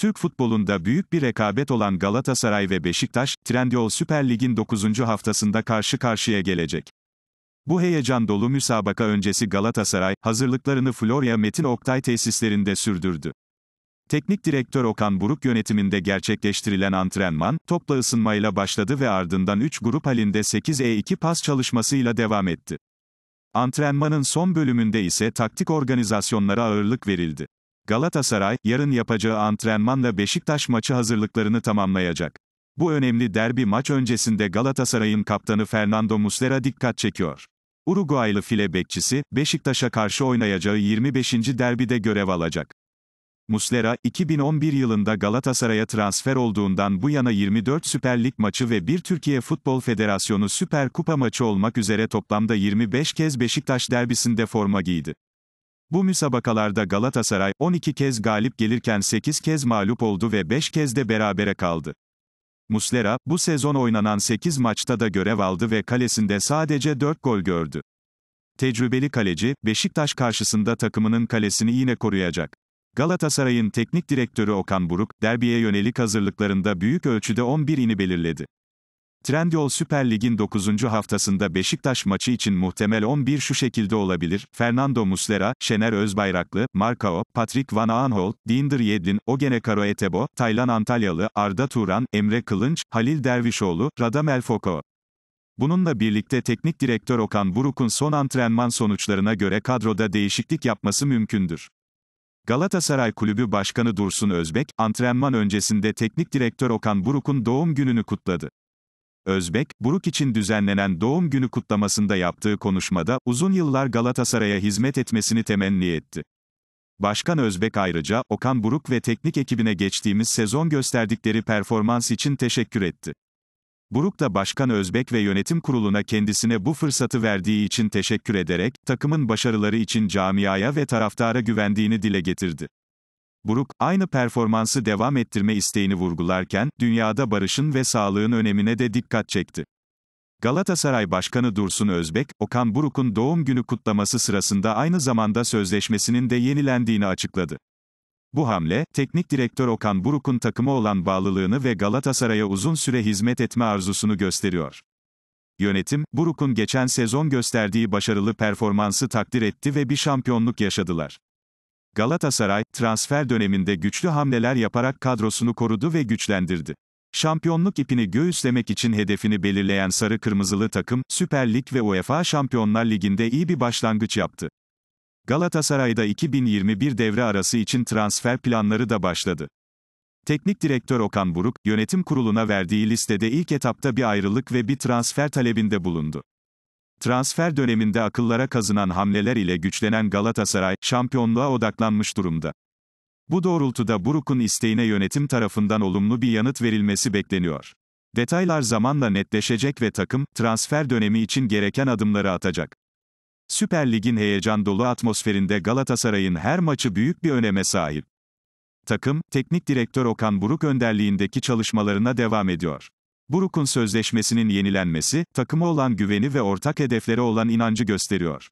Türk futbolunda büyük bir rekabet olan Galatasaray ve Beşiktaş, Trendyol Süper Lig'in 9. haftasında karşı karşıya gelecek. Bu heyecan dolu müsabaka öncesi Galatasaray, hazırlıklarını Florya Metin Oktay tesislerinde sürdürdü. Teknik direktör Okan Buruk yönetiminde gerçekleştirilen antrenman, topla ısınmayla başladı ve ardından 3 grup halinde 8E2 e pas çalışmasıyla devam etti. Antrenmanın son bölümünde ise taktik organizasyonlara ağırlık verildi. Galatasaray, yarın yapacağı antrenmanla Beşiktaş maçı hazırlıklarını tamamlayacak. Bu önemli derbi maç öncesinde Galatasaray'ın kaptanı Fernando Muslera dikkat çekiyor. Uruguaylı file bekçisi, Beşiktaş'a karşı oynayacağı 25. derbide görev alacak. Muslera, 2011 yılında Galatasaray'a transfer olduğundan bu yana 24 Süper Lig maçı ve bir Türkiye Futbol Federasyonu Süper Kupa maçı olmak üzere toplamda 25 kez Beşiktaş derbisinde forma giydi. Bu müsabakalarda Galatasaray 12 kez galip gelirken 8 kez mağlup oldu ve 5 kez de berabere kaldı. Muslera, bu sezon oynanan 8 maçta da görev aldı ve kalesinde sadece 4 gol gördü. Tecrübeli kaleci, Beşiktaş karşısında takımının kalesini yine koruyacak. Galatasaray'ın teknik direktörü Okan Buruk, derbiye yönelik hazırlıklarında büyük ölçüde 11'ini belirledi. Trendyol Süper Lig'in 9. haftasında Beşiktaş maçı için muhtemel 11 şu şekilde olabilir. Fernando Muslera, Şener Özbayraklı, Markao, Patrick Van Aanholt, Dinder Yedlin, Ogene Karo Etebo, Taylan Antalyalı, Arda Turan, Emre Kılınç, Halil Dervişoğlu, Radamel Foko. Bununla birlikte teknik direktör Okan Buruk'un son antrenman sonuçlarına göre kadroda değişiklik yapması mümkündür. Galatasaray Kulübü Başkanı Dursun Özbek, antrenman öncesinde teknik direktör Okan Buruk'un doğum gününü kutladı. Özbek, Buruk için düzenlenen doğum günü kutlamasında yaptığı konuşmada, uzun yıllar Galatasaray'a hizmet etmesini temenni etti. Başkan Özbek ayrıca, Okan Buruk ve teknik ekibine geçtiğimiz sezon gösterdikleri performans için teşekkür etti. Buruk da Başkan Özbek ve yönetim kuruluna kendisine bu fırsatı verdiği için teşekkür ederek, takımın başarıları için camiaya ve taraftara güvendiğini dile getirdi. Buruk, aynı performansı devam ettirme isteğini vurgularken, dünyada barışın ve sağlığın önemine de dikkat çekti. Galatasaray Başkanı Dursun Özbek, Okan Buruk'un doğum günü kutlaması sırasında aynı zamanda sözleşmesinin de yenilendiğini açıkladı. Bu hamle, teknik direktör Okan Buruk'un takımı olan bağlılığını ve Galatasaray'a uzun süre hizmet etme arzusunu gösteriyor. Yönetim, Buruk'un geçen sezon gösterdiği başarılı performansı takdir etti ve bir şampiyonluk yaşadılar. Galatasaray, transfer döneminde güçlü hamleler yaparak kadrosunu korudu ve güçlendirdi. Şampiyonluk ipini göğüslemek için hedefini belirleyen sarı kırmızılı takım, Süper Lig ve UEFA Şampiyonlar Ligi'nde iyi bir başlangıç yaptı. Galatasaray'da 2021 devre arası için transfer planları da başladı. Teknik direktör Okan Buruk, yönetim kuruluna verdiği listede ilk etapta bir ayrılık ve bir transfer talebinde bulundu. Transfer döneminde akıllara kazınan hamleler ile güçlenen Galatasaray, şampiyonluğa odaklanmış durumda. Bu doğrultuda Buruk'un isteğine yönetim tarafından olumlu bir yanıt verilmesi bekleniyor. Detaylar zamanla netleşecek ve takım, transfer dönemi için gereken adımları atacak. Süper Lig'in heyecan dolu atmosferinde Galatasaray'ın her maçı büyük bir öneme sahip. Takım, teknik direktör Okan Buruk önderliğindeki çalışmalarına devam ediyor. Buruk'un sözleşmesinin yenilenmesi, takımı olan güveni ve ortak hedeflere olan inancı gösteriyor.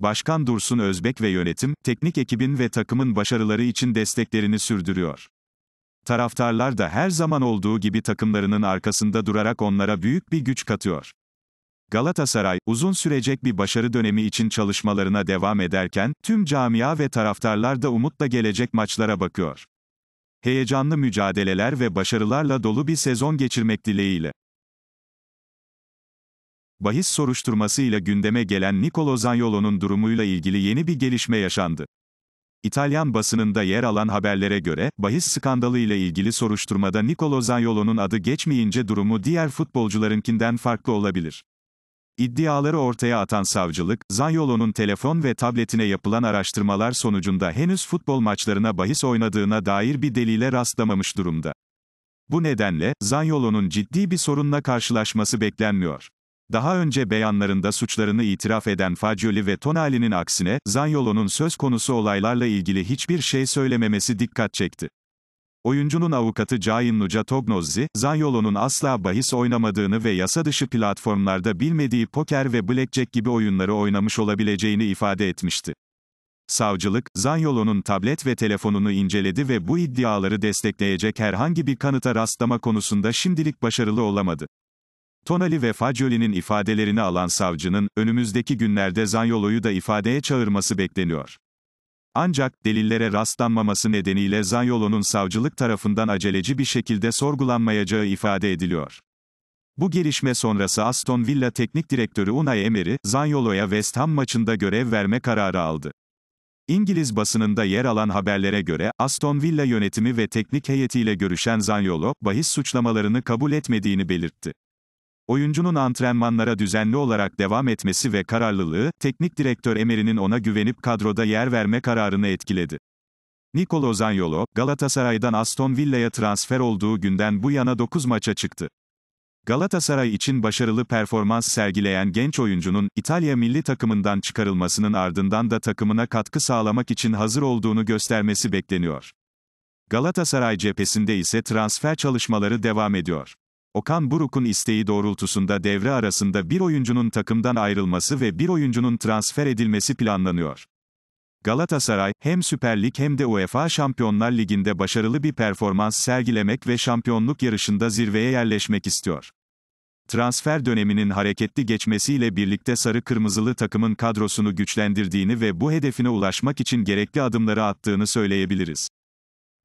Başkan Dursun Özbek ve yönetim, teknik ekibin ve takımın başarıları için desteklerini sürdürüyor. Taraftarlar da her zaman olduğu gibi takımlarının arkasında durarak onlara büyük bir güç katıyor. Galatasaray, uzun sürecek bir başarı dönemi için çalışmalarına devam ederken, tüm camia ve taraftarlar da umutla gelecek maçlara bakıyor heyecanlı mücadeleler ve başarılarla dolu bir sezon geçirmek dileğiyle. Bahis soruşturmasıyla gündeme gelen Nicolo Zaniolo'nun durumuyla ilgili yeni bir gelişme yaşandı. İtalyan basınında yer alan haberlere göre, bahis skandalı ile ilgili soruşturmada Nicolo Zaniolo'nun adı geçmeyince durumu diğer futbolcularınkinden farklı olabilir. İddiaları ortaya atan savcılık, Zanyolo'nun telefon ve tabletine yapılan araştırmalar sonucunda henüz futbol maçlarına bahis oynadığına dair bir delile rastlamamış durumda. Bu nedenle, Zanyolo'nun ciddi bir sorunla karşılaşması beklenmiyor. Daha önce beyanlarında suçlarını itiraf eden Fagioli ve Tonali'nin aksine, Zanyolo'nun söz konusu olaylarla ilgili hiçbir şey söylememesi dikkat çekti. Oyuncunun avukatı Cain Nuca Tognozzi, Zanyolo'nun asla bahis oynamadığını ve yasa dışı platformlarda bilmediği poker ve blackjack gibi oyunları oynamış olabileceğini ifade etmişti. Savcılık, Zanyolo'nun tablet ve telefonunu inceledi ve bu iddiaları destekleyecek herhangi bir kanıta rastlama konusunda şimdilik başarılı olamadı. Tonali ve Fagioli'nin ifadelerini alan savcının, önümüzdeki günlerde Zanyolo'yu da ifadeye çağırması bekleniyor. Ancak delillere rastlanmaması nedeniyle Zanyolo'nun savcılık tarafından aceleci bir şekilde sorgulanmayacağı ifade ediliyor. Bu gelişme sonrası Aston Villa teknik direktörü Unai Emery, Zanyolo'ya West Ham maçında görev verme kararı aldı. İngiliz basınında yer alan haberlere göre, Aston Villa yönetimi ve teknik heyetiyle görüşen Zanyolo, bahis suçlamalarını kabul etmediğini belirtti. Oyuncunun antrenmanlara düzenli olarak devam etmesi ve kararlılığı, teknik direktör Emery'nin ona güvenip kadroda yer verme kararını etkiledi. Nicolo Zaniolo, Galatasaray'dan Aston Villa'ya transfer olduğu günden bu yana 9 maça çıktı. Galatasaray için başarılı performans sergileyen genç oyuncunun İtalya milli takımından çıkarılmasının ardından da takımına katkı sağlamak için hazır olduğunu göstermesi bekleniyor. Galatasaray cephesinde ise transfer çalışmaları devam ediyor. Okan Buruk'un isteği doğrultusunda devre arasında bir oyuncunun takımdan ayrılması ve bir oyuncunun transfer edilmesi planlanıyor. Galatasaray, hem Süper Lig hem de UEFA Şampiyonlar Ligi'nde başarılı bir performans sergilemek ve şampiyonluk yarışında zirveye yerleşmek istiyor. Transfer döneminin hareketli geçmesiyle birlikte sarı kırmızılı takımın kadrosunu güçlendirdiğini ve bu hedefine ulaşmak için gerekli adımları attığını söyleyebiliriz.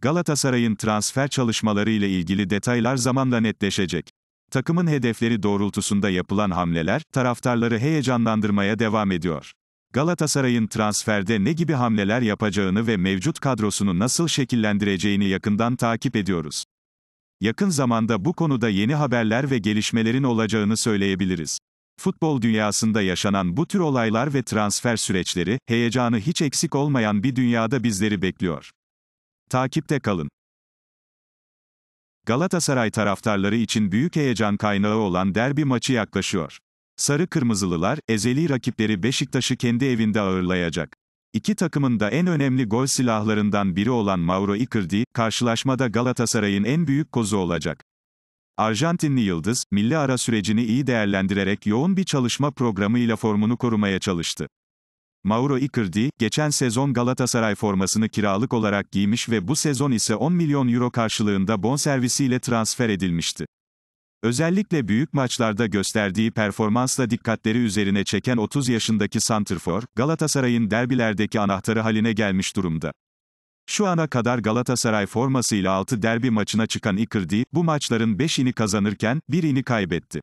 Galatasaray'ın transfer çalışmaları ile ilgili detaylar zamanla netleşecek. Takımın hedefleri doğrultusunda yapılan hamleler taraftarları heyecanlandırmaya devam ediyor. Galatasaray'ın transferde ne gibi hamleler yapacağını ve mevcut kadrosunu nasıl şekillendireceğini yakından takip ediyoruz. Yakın zamanda bu konuda yeni haberler ve gelişmelerin olacağını söyleyebiliriz. Futbol dünyasında yaşanan bu tür olaylar ve transfer süreçleri, heyecanı hiç eksik olmayan bir dünyada bizleri bekliyor. Takipte kalın. Galatasaray taraftarları için büyük heyecan kaynağı olan derbi maçı yaklaşıyor. Sarı Kırmızılılar, ezeli rakipleri Beşiktaş'ı kendi evinde ağırlayacak. İki takımın da en önemli gol silahlarından biri olan Mauro Icardi, karşılaşmada Galatasaray'ın en büyük kozu olacak. Arjantinli Yıldız, milli ara sürecini iyi değerlendirerek yoğun bir çalışma programı ile formunu korumaya çalıştı. Mauro Icardi, geçen sezon Galatasaray formasını kiralık olarak giymiş ve bu sezon ise 10 milyon euro karşılığında bonservisiyle transfer edilmişti. Özellikle büyük maçlarda gösterdiği performansla dikkatleri üzerine çeken 30 yaşındaki Santrfor, Galatasaray'ın derbilerdeki anahtarı haline gelmiş durumda. Şu ana kadar Galatasaray formasıyla 6 derbi maçına çıkan Icardi, bu maçların 5'ini kazanırken, 1'ini kaybetti.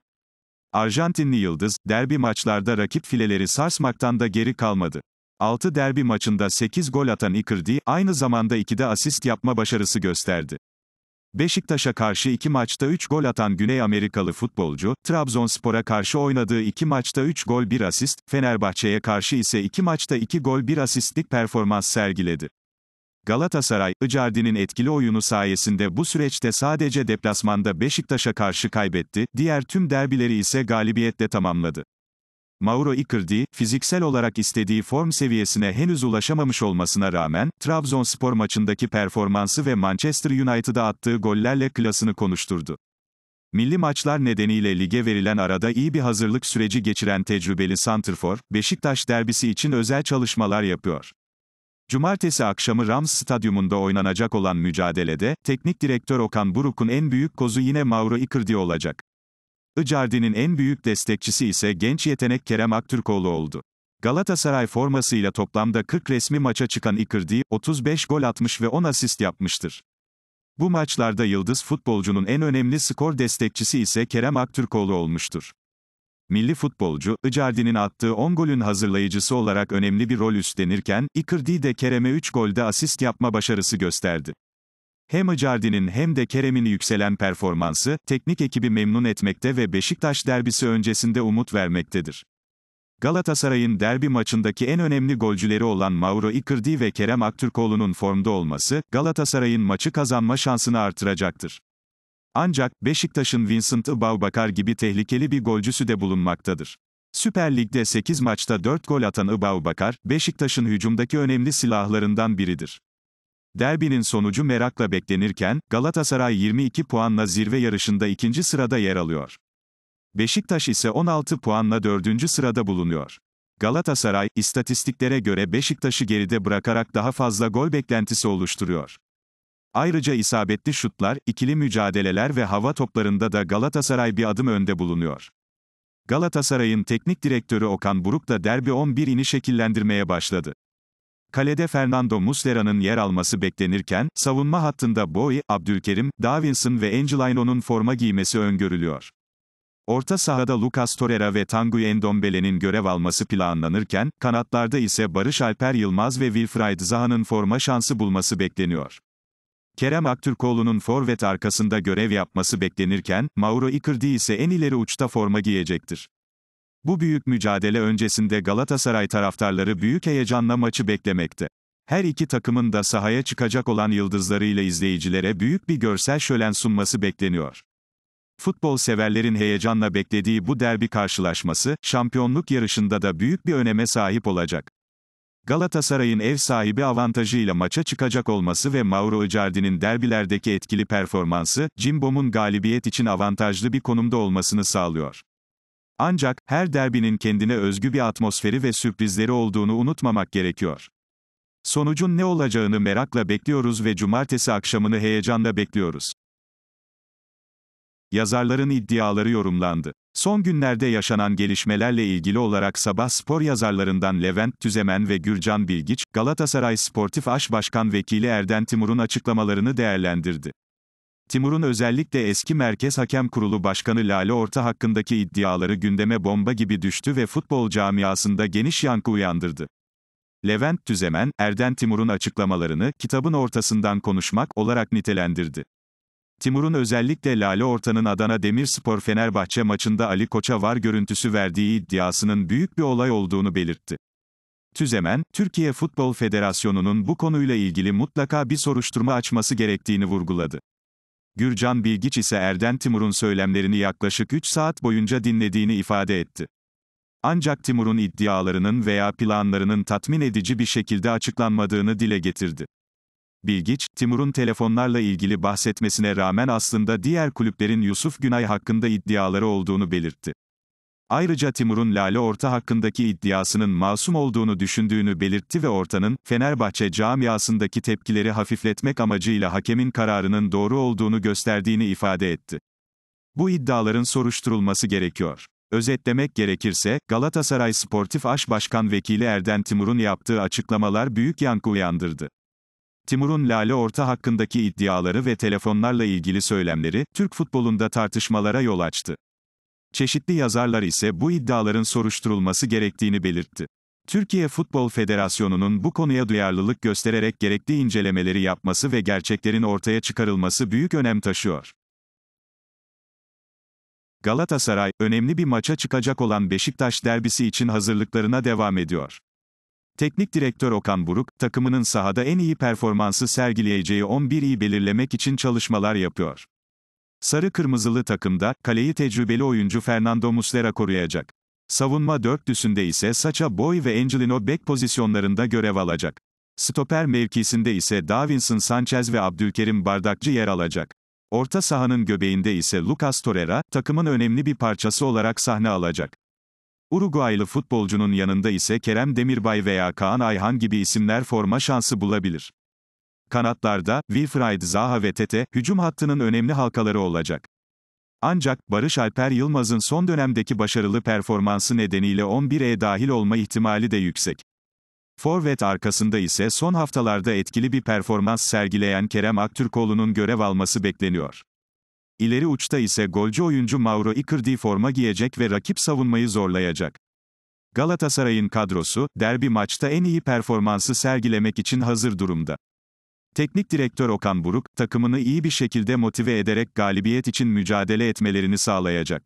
Arjantinli Yıldız, derbi maçlarda rakip fileleri sarsmaktan da geri kalmadı. 6 derbi maçında 8 gol atan Icardi, aynı zamanda 2'de asist yapma başarısı gösterdi. Beşiktaş'a karşı 2 maçta 3 gol atan Güney Amerikalı futbolcu, Trabzonspor'a karşı oynadığı 2 maçta 3 gol 1 asist, Fenerbahçe'ye karşı ise 2 maçta 2 gol 1 asistlik performans sergiledi. Galatasaray, Icardi'nin etkili oyunu sayesinde bu süreçte sadece deplasmanda Beşiktaş'a karşı kaybetti, diğer tüm derbileri ise galibiyetle tamamladı. Mauro Icardi, fiziksel olarak istediği form seviyesine henüz ulaşamamış olmasına rağmen, Trabzonspor maçındaki performansı ve Manchester United'a attığı gollerle klasını konuşturdu. Milli maçlar nedeniyle lige verilen arada iyi bir hazırlık süreci geçiren tecrübeli Santrfor, Beşiktaş derbisi için özel çalışmalar yapıyor. Cumartesi akşamı Rams Stadyumunda oynanacak olan mücadelede, teknik direktör Okan Buruk'un en büyük kozu yine Mauro Icardi olacak. Icardi'nin en büyük destekçisi ise genç yetenek Kerem Aktürkoğlu oldu. Galatasaray formasıyla toplamda 40 resmi maça çıkan Icardi, 35 gol atmış ve 10 asist yapmıştır. Bu maçlarda yıldız futbolcunun en önemli skor destekçisi ise Kerem Aktürkoğlu olmuştur. Milli futbolcu, Icardi'nin attığı 10 golün hazırlayıcısı olarak önemli bir rol üstlenirken, Icardi de Kerem'e 3 golde asist yapma başarısı gösterdi. Hem Icardi'nin hem de Kerem'in yükselen performansı, teknik ekibi memnun etmekte ve Beşiktaş derbisi öncesinde umut vermektedir. Galatasaray'ın derbi maçındaki en önemli golcüleri olan Mauro Icardi ve Kerem Aktürkoğlu'nun formda olması, Galatasaray'ın maçı kazanma şansını artıracaktır. Ancak Beşiktaş'ın Vincent Ibaubakar gibi tehlikeli bir golcüsü de bulunmaktadır. Süper Lig'de 8 maçta 4 gol atan Ibaubakar, Beşiktaş'ın hücumdaki önemli silahlarından biridir. Derbinin sonucu merakla beklenirken, Galatasaray 22 puanla zirve yarışında ikinci sırada yer alıyor. Beşiktaş ise 16 puanla dördüncü sırada bulunuyor. Galatasaray, istatistiklere göre Beşiktaş'ı geride bırakarak daha fazla gol beklentisi oluşturuyor. Ayrıca isabetli şutlar, ikili mücadeleler ve hava toplarında da Galatasaray bir adım önde bulunuyor. Galatasaray'ın teknik direktörü Okan Buruk da derbi 11'ini şekillendirmeye başladı. Kalede Fernando Muslera'nın yer alması beklenirken, savunma hattında Boy, Abdülkerim, Davinson ve Angelino'nun forma giymesi öngörülüyor. Orta sahada Lucas Torreira ve Tanguy Endombele'nin görev alması planlanırken, kanatlarda ise Barış Alper Yılmaz ve Wilfried Zaha'nın forma şansı bulması bekleniyor. Kerem Aktürkoğlu'nun forvet arkasında görev yapması beklenirken, Mauro Icardi ise en ileri uçta forma giyecektir. Bu büyük mücadele öncesinde Galatasaray taraftarları büyük heyecanla maçı beklemekte. Her iki takımın da sahaya çıkacak olan yıldızlarıyla izleyicilere büyük bir görsel şölen sunması bekleniyor. Futbol severlerin heyecanla beklediği bu derbi karşılaşması, şampiyonluk yarışında da büyük bir öneme sahip olacak. Galatasaray'ın ev sahibi avantajıyla maça çıkacak olması ve Mauro Icardi'nin derbilerdeki etkili performansı, Cimbom'un galibiyet için avantajlı bir konumda olmasını sağlıyor. Ancak, her derbinin kendine özgü bir atmosferi ve sürprizleri olduğunu unutmamak gerekiyor. Sonucun ne olacağını merakla bekliyoruz ve cumartesi akşamını heyecanla bekliyoruz. Yazarların iddiaları yorumlandı. Son günlerde yaşanan gelişmelerle ilgili olarak Sabah Spor yazarlarından Levent Tüzemen ve Gürcan Bilgiç, Galatasaray Sportif Aş Başkan Vekili Erden Timur'un açıklamalarını değerlendirdi. Timur'un özellikle eski Merkez Hakem Kurulu Başkanı Lale Orta hakkındaki iddiaları gündeme bomba gibi düştü ve futbol camiasında geniş yankı uyandırdı. Levent Tüzemen, Erden Timur'un açıklamalarını kitabın ortasından konuşmak olarak nitelendirdi. Timur'un özellikle Lale Orta'nın Adana Demirspor Fenerbahçe maçında Ali Koç'a var görüntüsü verdiği iddiasının büyük bir olay olduğunu belirtti. Tüzemen, Türkiye Futbol Federasyonu'nun bu konuyla ilgili mutlaka bir soruşturma açması gerektiğini vurguladı. Gürcan Bilgiç ise Erden Timur'un söylemlerini yaklaşık 3 saat boyunca dinlediğini ifade etti. Ancak Timur'un iddialarının veya planlarının tatmin edici bir şekilde açıklanmadığını dile getirdi. Bilgiç, Timur'un telefonlarla ilgili bahsetmesine rağmen aslında diğer kulüplerin Yusuf Günay hakkında iddiaları olduğunu belirtti. Ayrıca Timur'un Lale Orta hakkındaki iddiasının masum olduğunu düşündüğünü belirtti ve Orta'nın, Fenerbahçe camiasındaki tepkileri hafifletmek amacıyla hakemin kararının doğru olduğunu gösterdiğini ifade etti. Bu iddiaların soruşturulması gerekiyor. Özetlemek gerekirse, Galatasaray Sportif Aş Başkan Vekili Erden Timur'un yaptığı açıklamalar büyük yankı uyandırdı. Timur'un Lale Orta hakkındaki iddiaları ve telefonlarla ilgili söylemleri, Türk futbolunda tartışmalara yol açtı. Çeşitli yazarlar ise bu iddiaların soruşturulması gerektiğini belirtti. Türkiye Futbol Federasyonu'nun bu konuya duyarlılık göstererek gerekli incelemeleri yapması ve gerçeklerin ortaya çıkarılması büyük önem taşıyor. Galatasaray, önemli bir maça çıkacak olan Beşiktaş derbisi için hazırlıklarına devam ediyor. Teknik direktör Okan Buruk, takımının sahada en iyi performansı sergileyeceği 11'i belirlemek için çalışmalar yapıyor. Sarı kırmızılı takımda, kaleyi tecrübeli oyuncu Fernando Muslera koruyacak. Savunma dörtlüsünde ise Sacha Boy ve Angelino Beck pozisyonlarında görev alacak. Stoper mevkisinde ise Davinson Sanchez ve Abdülkerim Bardakçı yer alacak. Orta sahanın göbeğinde ise Lucas Torreira, takımın önemli bir parçası olarak sahne alacak. Uruguaylı futbolcunun yanında ise Kerem Demirbay veya Kaan Ayhan gibi isimler forma şansı bulabilir. Kanatlarda, Wilfried Zaha ve Tete, hücum hattının önemli halkaları olacak. Ancak, Barış Alper Yılmaz'ın son dönemdeki başarılı performansı nedeniyle 11'e dahil olma ihtimali de yüksek. Forvet arkasında ise son haftalarda etkili bir performans sergileyen Kerem Aktürkoğlu'nun görev alması bekleniyor. İleri uçta ise golcü oyuncu Mauro Icardi forma giyecek ve rakip savunmayı zorlayacak. Galatasaray'ın kadrosu, derbi maçta en iyi performansı sergilemek için hazır durumda. Teknik direktör Okan Buruk, takımını iyi bir şekilde motive ederek galibiyet için mücadele etmelerini sağlayacak.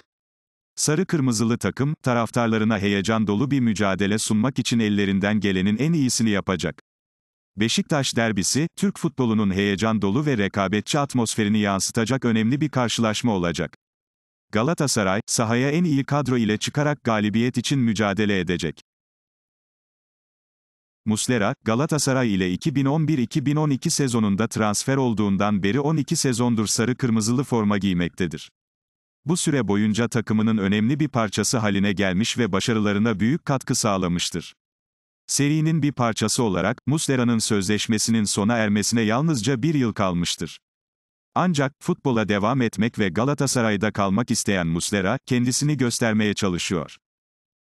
Sarı kırmızılı takım, taraftarlarına heyecan dolu bir mücadele sunmak için ellerinden gelenin en iyisini yapacak. Beşiktaş derbisi, Türk futbolunun heyecan dolu ve rekabetçi atmosferini yansıtacak önemli bir karşılaşma olacak. Galatasaray, sahaya en iyi kadro ile çıkarak galibiyet için mücadele edecek. Muslera, Galatasaray ile 2011-2012 sezonunda transfer olduğundan beri 12 sezondur sarı kırmızılı forma giymektedir. Bu süre boyunca takımının önemli bir parçası haline gelmiş ve başarılarına büyük katkı sağlamıştır. Serinin bir parçası olarak, Muslera'nın sözleşmesinin sona ermesine yalnızca bir yıl kalmıştır. Ancak, futbola devam etmek ve Galatasaray'da kalmak isteyen Muslera, kendisini göstermeye çalışıyor.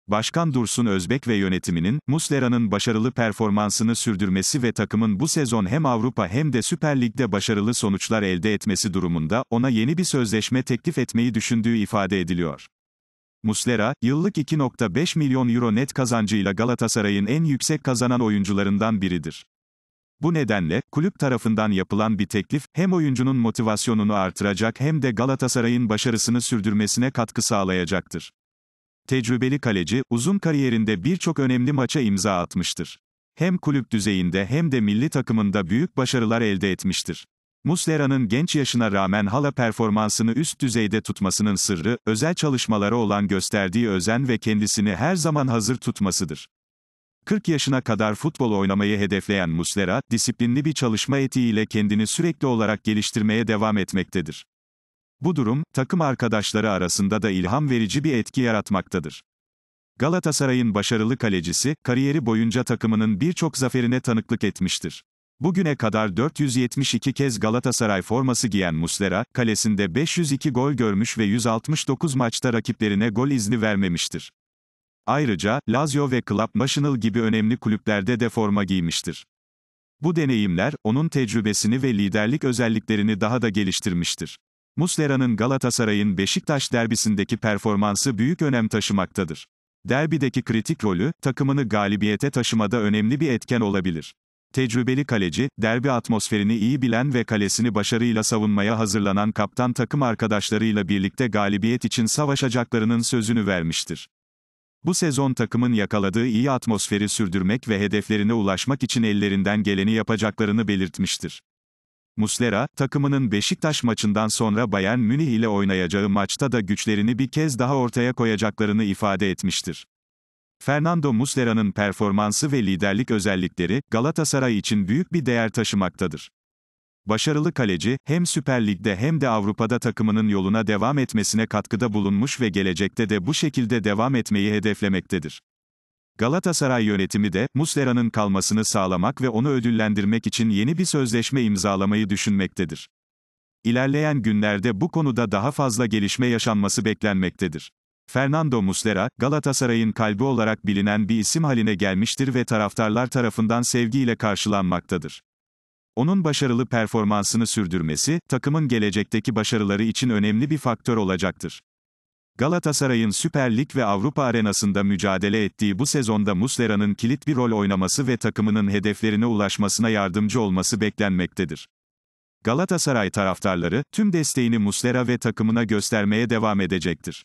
Başkan Dursun Özbek ve yönetiminin, Muslera'nın başarılı performansını sürdürmesi ve takımın bu sezon hem Avrupa hem de Süper Lig'de başarılı sonuçlar elde etmesi durumunda, ona yeni bir sözleşme teklif etmeyi düşündüğü ifade ediliyor. Muslera, yıllık 2.5 milyon euro net kazancıyla Galatasaray'ın en yüksek kazanan oyuncularından biridir. Bu nedenle, kulüp tarafından yapılan bir teklif, hem oyuncunun motivasyonunu artıracak hem de Galatasaray'ın başarısını sürdürmesine katkı sağlayacaktır. Tecrübeli kaleci, uzun kariyerinde birçok önemli maça imza atmıştır. Hem kulüp düzeyinde hem de milli takımında büyük başarılar elde etmiştir. Muslera'nın genç yaşına rağmen hala performansını üst düzeyde tutmasının sırrı, özel çalışmalara olan gösterdiği özen ve kendisini her zaman hazır tutmasıdır. 40 yaşına kadar futbol oynamayı hedefleyen Muslera, disiplinli bir çalışma etiğiyle kendini sürekli olarak geliştirmeye devam etmektedir. Bu durum, takım arkadaşları arasında da ilham verici bir etki yaratmaktadır. Galatasaray'ın başarılı kalecisi, kariyeri boyunca takımının birçok zaferine tanıklık etmiştir. Bugüne kadar 472 kez Galatasaray forması giyen Muslera, kalesinde 502 gol görmüş ve 169 maçta rakiplerine gol izni vermemiştir. Ayrıca, Lazio ve Club National gibi önemli kulüplerde de forma giymiştir. Bu deneyimler, onun tecrübesini ve liderlik özelliklerini daha da geliştirmiştir. Muslera'nın Galatasaray'ın Beşiktaş derbisindeki performansı büyük önem taşımaktadır. Derbideki kritik rolü, takımını galibiyete taşımada önemli bir etken olabilir. Tecrübeli kaleci, derbi atmosferini iyi bilen ve kalesini başarıyla savunmaya hazırlanan kaptan takım arkadaşlarıyla birlikte galibiyet için savaşacaklarının sözünü vermiştir. Bu sezon takımın yakaladığı iyi atmosferi sürdürmek ve hedeflerine ulaşmak için ellerinden geleni yapacaklarını belirtmiştir. Muslera, takımının Beşiktaş maçından sonra Bayern Münih ile oynayacağı maçta da güçlerini bir kez daha ortaya koyacaklarını ifade etmiştir. Fernando Muslera'nın performansı ve liderlik özellikleri, Galatasaray için büyük bir değer taşımaktadır. Başarılı kaleci, hem Süper Lig'de hem de Avrupa'da takımının yoluna devam etmesine katkıda bulunmuş ve gelecekte de bu şekilde devam etmeyi hedeflemektedir. Galatasaray yönetimi de, Muslera'nın kalmasını sağlamak ve onu ödüllendirmek için yeni bir sözleşme imzalamayı düşünmektedir. İlerleyen günlerde bu konuda daha fazla gelişme yaşanması beklenmektedir. Fernando Muslera, Galatasaray'ın kalbi olarak bilinen bir isim haline gelmiştir ve taraftarlar tarafından sevgiyle karşılanmaktadır. Onun başarılı performansını sürdürmesi, takımın gelecekteki başarıları için önemli bir faktör olacaktır. Galatasaray'ın Süper Lig ve Avrupa arenasında mücadele ettiği bu sezonda Muslera'nın kilit bir rol oynaması ve takımının hedeflerine ulaşmasına yardımcı olması beklenmektedir. Galatasaray taraftarları, tüm desteğini Muslera ve takımına göstermeye devam edecektir.